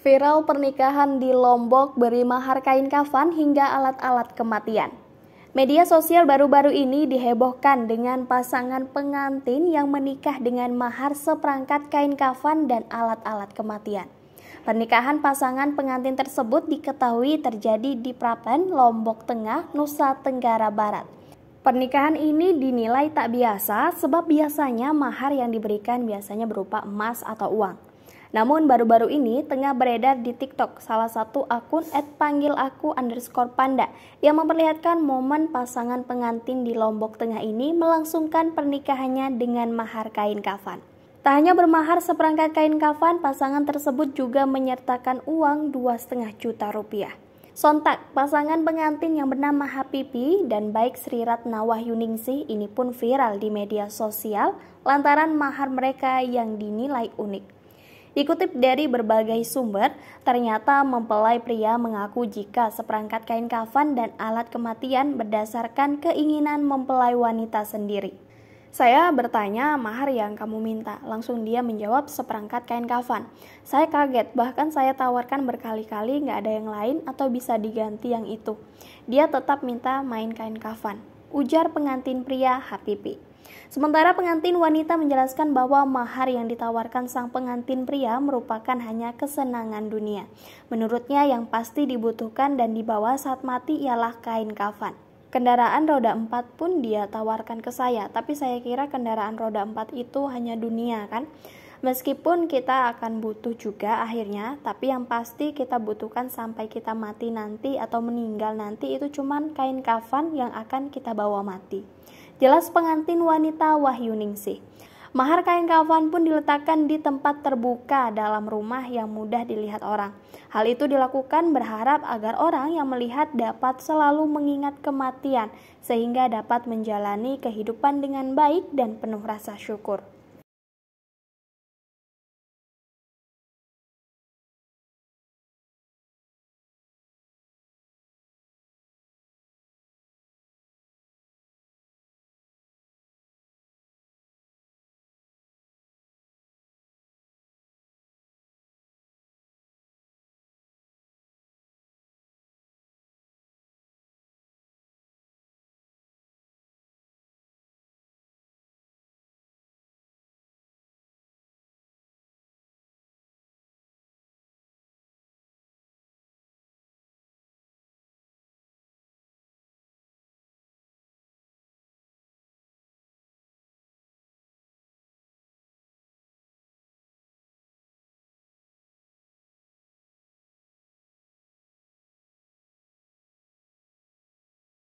Viral pernikahan di Lombok beri mahar kain kafan hingga alat-alat kematian. Media sosial baru-baru ini dihebohkan dengan pasangan pengantin yang menikah dengan mahar seperangkat kain kafan dan alat-alat kematian. Pernikahan pasangan pengantin tersebut diketahui terjadi di Prapen, Lombok Tengah, Nusa Tenggara Barat. Pernikahan ini dinilai tak biasa sebab biasanya mahar yang diberikan biasanya berupa emas atau uang. Namun baru-baru ini tengah beredar di TikTok salah satu akun @panggilaku underscore panda yang memperlihatkan momen pasangan pengantin di Lombok Tengah ini melangsungkan pernikahannya dengan mahar kain kafan. Tak hanya bermahar seperangkat kain kafan, pasangan tersebut juga menyertakan uang 2,5 juta rupiah. Sontak, pasangan pengantin yang bernama Hapipi dan baik Sri Ratna Wahyuningsih ini pun viral di media sosial lantaran mahar mereka yang dinilai unik. Dikutip dari berbagai sumber, ternyata mempelai pria mengaku jika seperangkat kain kafan dan alat kematian berdasarkan keinginan mempelai wanita sendiri. Saya bertanya, mahar yang kamu minta? Langsung dia menjawab, seperangkat kain kafan. Saya kaget, bahkan saya tawarkan berkali-kali nggak ada yang lain atau bisa diganti yang itu. Dia tetap minta main kain kafan. Ujar pengantin pria HPP. Sementara pengantin wanita menjelaskan bahwa mahar yang ditawarkan sang pengantin pria merupakan hanya kesenangan dunia. Menurutnya yang pasti dibutuhkan dan dibawa saat mati ialah kain kafan. Kendaraan roda 4 pun dia tawarkan ke saya, tapi saya kira kendaraan roda 4 itu hanya dunia kan. Meskipun kita akan butuh juga akhirnya, tapi yang pasti kita butuhkan sampai kita mati nanti atau meninggal nanti itu cuman kain kafan yang akan kita bawa mati jelas pengantin wanita Ningsih. Mahar kain kafan pun diletakkan di tempat terbuka dalam rumah yang mudah dilihat orang. Hal itu dilakukan berharap agar orang yang melihat dapat selalu mengingat kematian, sehingga dapat menjalani kehidupan dengan baik dan penuh rasa syukur.